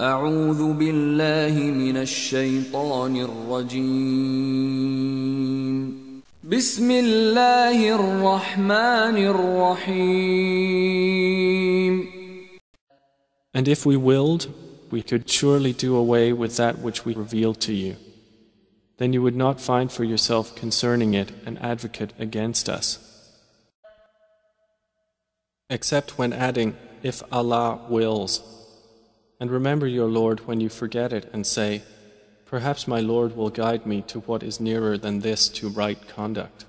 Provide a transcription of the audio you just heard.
أعوذ بالله من الشيطان الرجيم بسم الله الرحمن الرحيم And if we willed, we could surely do away with that which we revealed to you. Then you would not find for yourself concerning it an advocate against us. Except when adding, if Allah wills. And remember your Lord when you forget it and say, Perhaps my Lord will guide me to what is nearer than this to right conduct.